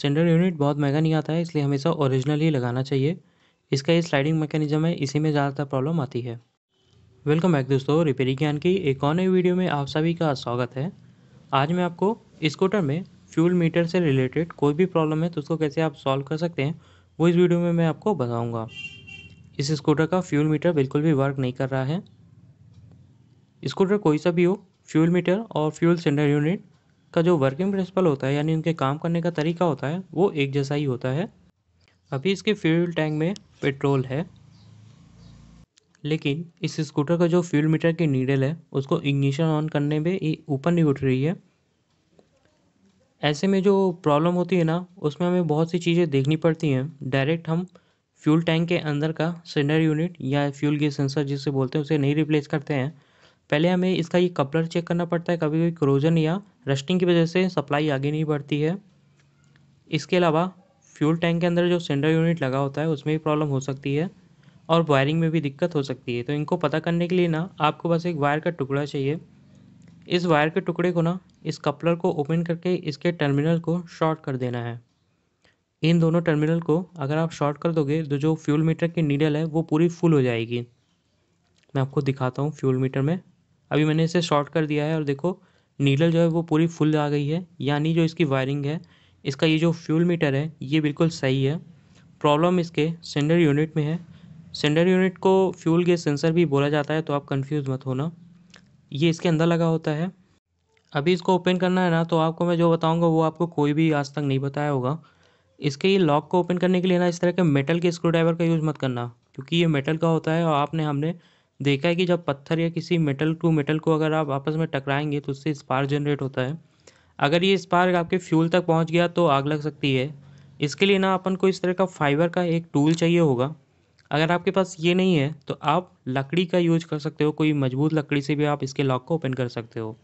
centre unit बहुत महंगा नहीं आता है इसलिए हमेशा ओरिजिनल ही लगाना चाहिए इसका ये स्लाइडिंग मैकेनिज्म है इसी में ज़्यादातर प्रॉब्लम आती है वेलकम बैक दोस्तों रिपेयरिंग ज्ञान की एक और नई वीडियो में आप सभी का स्वागत है आज मैं आपको स्कूटर में फ्यूल मीटर से रिलेटेड कोई भी प्रॉब्लम है तो उसको कैसे आप सॉल्व कर सकते हैं वो इस वीडियो में मैं आपको बताऊँगा इस स्कूटर का फ्यूल मीटर बिल्कुल भी वर्क नहीं कर रहा है स्कूटर कोई सा भी हो फ्यूल मीटर और फ्यूल सेंडर यूनिट का जो वर्किंग प्रिंसिपल होता है यानी उनके काम करने का तरीका होता है वो एक जैसा ही होता है अभी इसके फ्यूल टैंक में पेट्रोल है लेकिन इस स्कूटर का जो फ्यूल मीटर की नीडल है उसको इग्निशन ऑन करने में ऊपर नहीं उठ रही है ऐसे में जो प्रॉब्लम होती है ना उसमें हमें बहुत सी चीज़ें देखनी पड़ती हैं डायरेक्ट हम फ्यूल टैंक के अंदर का सिलेंडर यूनिट या फ्यूल गैस सेंसर जिसे बोलते हैं उसे नहीं रिप्लेस करते हैं पहले हमें इसका ये कपलर चेक करना पड़ता है कभी कभी क्रोजन या रस्टिंग की वजह से सप्लाई आगे नहीं बढ़ती है इसके अलावा फ्यूल टैंक के अंदर जो सेंडर यूनिट लगा होता है उसमें भी प्रॉब्लम हो सकती है और वायरिंग में भी दिक्कत हो सकती है तो इनको पता करने के लिए ना आपको बस एक वायर का टुकड़ा चाहिए इस वायर के टुकड़े को ना इस कपलर को ओपन करके इसके टर्मिनल को शॉर्ट कर देना है इन दोनों टर्मिनल को अगर आप शॉर्ट कर दोगे तो जो फ्यूल मीटर की नीडल है वो पूरी फुल हो जाएगी मैं आपको दिखाता हूँ फ्यूल मीटर में अभी मैंने इसे शॉर्ट कर दिया है और देखो नीडल जो है वो पूरी फुल आ गई है यानी जो इसकी वायरिंग है इसका ये जो फ्यूल मीटर है ये बिल्कुल सही है प्रॉब्लम इसके सेंडर यूनिट में है सेंडर यूनिट को फ्यूल के सेंसर भी बोला जाता है तो आप कंफ्यूज मत होना ये इसके अंदर लगा होता है अभी इसको ओपन करना है ना तो आपको मैं जो बताऊंगा वो आपको कोई भी आज तक नहीं बताया होगा इसके ये लॉक को ओपन करने के लिए ना इस तरह के मेटल के स्क्रू ड्राइवर का यूज़ मत करना क्योंकि ये मेटल का होता है और आपने हमने देखा है कि जब पत्थर या किसी मेटल टू मेटल को अगर आप आपस में टकराएंगे तो उससे स्पार्क जनरेट होता है अगर ये स्पार्क आपके फ्यूल तक पहुंच गया तो आग लग सकती है इसके लिए ना अपन को इस तरह का फाइबर का एक टूल चाहिए होगा अगर आपके पास ये नहीं है तो आप लकड़ी का यूज कर सकते हो कोई मजबूत लकड़ी से भी आप इसके लॉक को ओपन कर सकते हो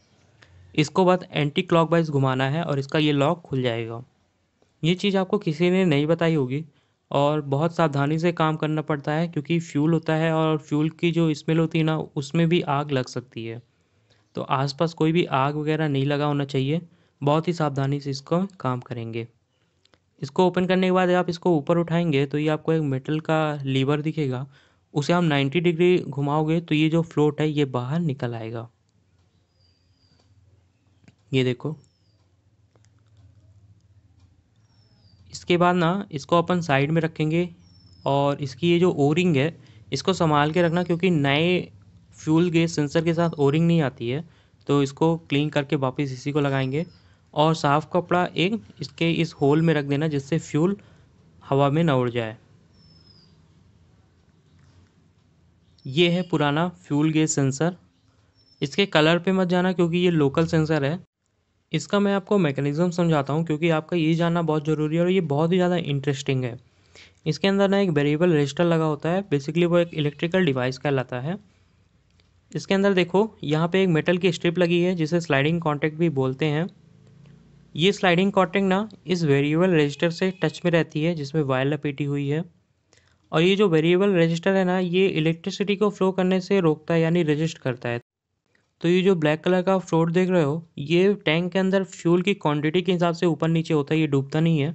इसको बाद एंटी क्लॉकवाइज घुमाना है और इसका ये लॉक खुल जाएगा ये चीज़ आपको किसी ने नहीं बताई होगी और बहुत सावधानी से काम करना पड़ता है क्योंकि फ्यूल होता है और फ्यूल की जो स्मेल होती है ना उसमें भी आग लग सकती है तो आसपास कोई भी आग वगैरह नहीं लगा होना चाहिए बहुत ही सावधानी से इसको काम करेंगे इसको ओपन करने के बाद आप इसको ऊपर उठाएंगे तो ये आपको एक मेटल का लीवर दिखेगा उसे आप 90 डिग्री घुमाओगे तो ये जो फ्लोट है ये बाहर निकल आएगा ये देखो इसके बाद ना इसको अपन साइड में रखेंगे और इसकी ये जो ओरिंग है इसको संभाल के रखना क्योंकि नए फ्यूल के सेंसर के साथ ओरिंग नहीं आती है तो इसको क्लीन करके वापस इसी को लगाएंगे और साफ़ कपड़ा एक इसके इस होल में रख देना जिससे फ्यूल हवा में न उड़ जाए ये है पुराना फ्यूल गैस सेंसर इसके कलर पे मत जाना क्योंकि ये लोकल सेंसर है इसका मैं आपको मैकेनिज़्म समझाता हूँ क्योंकि आपका ये जानना बहुत ज़रूरी है और ये बहुत ही ज़्यादा इंटरेस्टिंग है इसके अंदर ना एक वेरिएबल रजिस्टर लगा होता है बेसिकली वो एक इलेक्ट्रिकल डिवाइस कहलाता है इसके अंदर देखो यहाँ पे एक मेटल की स्ट्रिप लगी है जिसे स्लाइडिंग कॉन्टैक्ट भी बोलते हैं ये स्लाइडिंग कॉन्टैक्ट ना इस वेरिएबल रजिस्टर से टच में रहती है जिसमें वायर लपेटी हुई है और ये जो वेरिएबल रजिस्टर है ना ये इलेक्ट्रिसिटी को फ्लो करने से रोकता है यानी रजिस्ट करता है तो ये जो ब्लैक कलर का फ्लोट देख रहे हो ये टैंक के अंदर फ्यूल की क्वांटिटी के हिसाब से ऊपर नीचे होता है ये डूबता नहीं है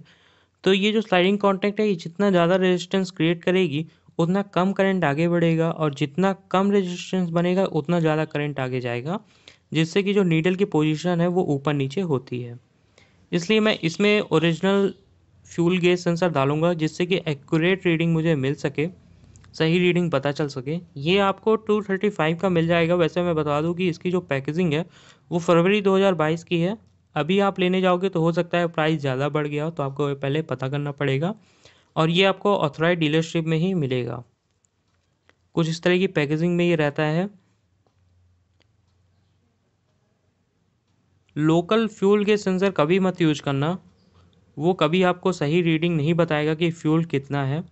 तो ये जो स्लाइडिंग कॉन्टैक्ट है ये जितना ज़्यादा रेजिस्टेंस क्रिएट करेगी उतना कम करंट आगे बढ़ेगा और जितना कम रेजिस्टेंस बनेगा उतना ज़्यादा करंट आगे जाएगा जिससे कि जो नीडल की पोजिशन है वो ऊपर नीचे होती है इसलिए मैं इसमें ओरिजिनल फ्यूल गेज सेंसर डालूंगा जिससे कि एक्यूरेट रीडिंग मुझे मिल सके सही रीडिंग पता चल सके ये आपको टू थर्टी फाइव का मिल जाएगा वैसे मैं बता दूँ कि इसकी जो पैकेजिंग है वो फरवरी दो हज़ार बाईस की है अभी आप लेने जाओगे तो हो सकता है प्राइस ज़्यादा बढ़ गया हो तो आपको पहले पता करना पड़ेगा और ये आपको ऑथराइज डीलरशिप में ही मिलेगा कुछ इस तरह की पैकेजिंग में ये रहता है लोकल फ्यूल के सेंसर कभी मत यूज करना वो कभी आपको सही रीडिंग नहीं बताएगा कि फ्यूल कितना है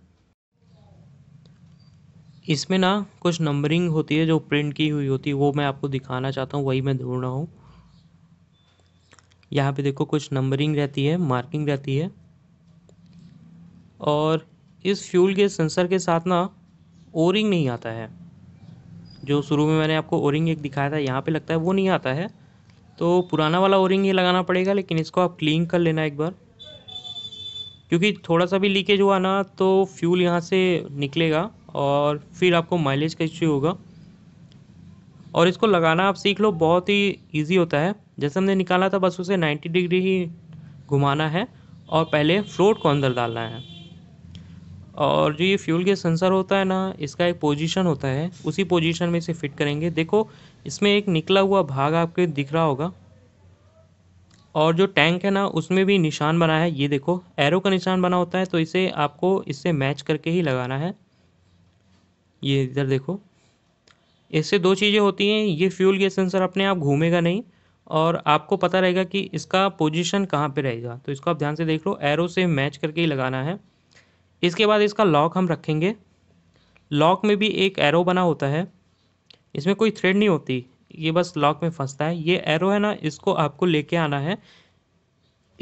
इसमें ना कुछ नंबरिंग होती है जो प्रिंट की हुई होती है वो मैं आपको दिखाना चाहता हूँ वही मैं ढूंढ रहा हूँ यहाँ पे देखो कुछ नंबरिंग रहती है मार्किंग रहती है और इस फ्यूल के सेंसर के साथ ना ओरिंग नहीं आता है जो शुरू में मैंने आपको ओरिंग एक दिखाया था यहाँ पे लगता है वो नहीं आता है तो पुराना वाला ओरिंग ये लगाना पड़ेगा लेकिन इसको आप क्लीन कर लेना एक बार क्योंकि थोड़ा सा भी लीकेज हुआ ना तो फ्यूल यहाँ से निकलेगा और फिर आपको माइलेज का इश्यू होगा और इसको लगाना आप सीख लो बहुत ही ईजी होता है जैसे हमने निकाला था बस उसे 90 डिग्री ही घुमाना है और पहले फ्लोट को अंदर डालना है और जो ये फ्यूल के सेंसर होता है ना इसका एक पोजीशन होता है उसी पोजीशन में इसे फिट करेंगे देखो इसमें एक निकला हुआ भाग आपके दिख रहा होगा और जो टैंक है ना उसमें भी निशान बना है ये देखो एरो का निशान बना होता है तो इसे आपको इससे मैच करके ही लगाना है ये इधर देखो इससे दो चीज़ें होती हैं ये फ्यूल गैस सेंसर अपने आप घूमेगा नहीं और आपको पता रहेगा कि इसका पोजीशन कहाँ पे रहेगा तो इसको आप ध्यान से देख लो एरो से मैच करके ही लगाना है इसके बाद इसका लॉक हम रखेंगे लॉक में भी एक एरो बना होता है इसमें कोई थ्रेड नहीं होती ये बस लॉक में फंसता है ये एरो है ना इसको आपको लेके आना है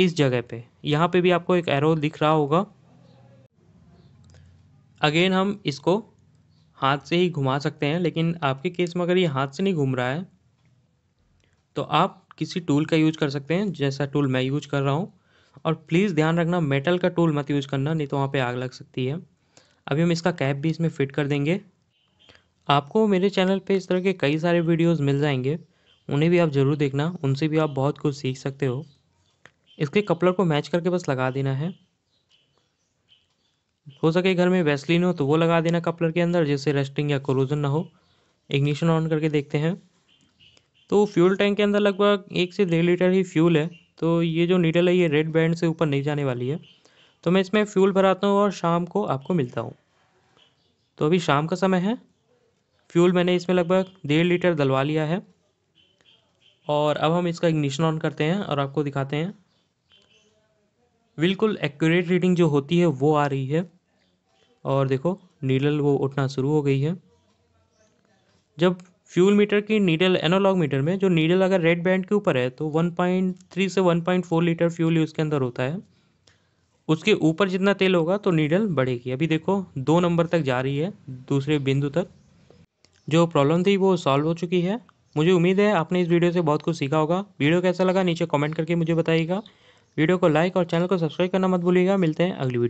इस जगह पे यहाँ पे भी आपको एक एरो दिख रहा होगा अगेन हम इसको हाथ से ही घुमा सकते हैं लेकिन आपके केस में अगर ये हाथ से नहीं घूम रहा है तो आप किसी टूल का यूज कर सकते हैं जैसा टूल मैं यूज कर रहा हूँ और प्लीज़ ध्यान रखना मेटल का टूल मत यूज़ करना नहीं तो वहाँ पे आग लग सकती है अभी हम इसका कैप भी इसमें फिट कर देंगे आपको मेरे चैनल पे इस तरह के कई सारे वीडियोस मिल जाएंगे उन्हें भी आप ज़रूर देखना उनसे भी आप बहुत कुछ सीख सकते हो इसके कपलर को मैच करके बस लगा देना है हो सके घर में वैसलीन हो तो वो लगा देना कपलर के अंदर जिससे रेस्टिंग या कोरोजन ना हो इग्निशन ऑन करके देखते हैं तो फ्यूल टैंक के अंदर लगभग एक से डेढ़ लीटर ही फ्यूल है तो ये जो नीडल है ये रेड बैंड से ऊपर नहीं जाने वाली है तो मैं इसमें फ्यूल भराता हूँ और शाम को आपको मिलता हूँ तो अभी शाम का समय है फ्यूल मैंने इसमें लगभग डेढ़ लीटर दलवा लिया है और अब हम इसका इग्निशन ऑन करते हैं और आपको दिखाते हैं बिल्कुल एक्यूरेट रीडिंग जो होती है वो आ रही है और देखो नीडल वो उठना शुरू हो गई है जब फ्यूल मीटर की नीडल एनालॉग मीटर में जो नीडल अगर रेड बैंड के ऊपर है तो 1.3 से 1.4 लीटर फ्यूल उसके अंदर होता है उसके ऊपर जितना तेल होगा तो नीडल बढ़ेगी अभी देखो दो नंबर तक जा रही है दूसरे बिंदु तक जो प्रॉब्लम थी वो सॉल्व हो चुकी है मुझे उम्मीद है आपने इस वीडियो से बहुत कुछ सीखा होगा वीडियो कैसा लगा नीचे कॉमेंट करके मुझे बताइएगा वीडियो को लाइक और चैनल को सब्सक्राइब करना मत भूलिएगा मिलते हैं अगली वीडियो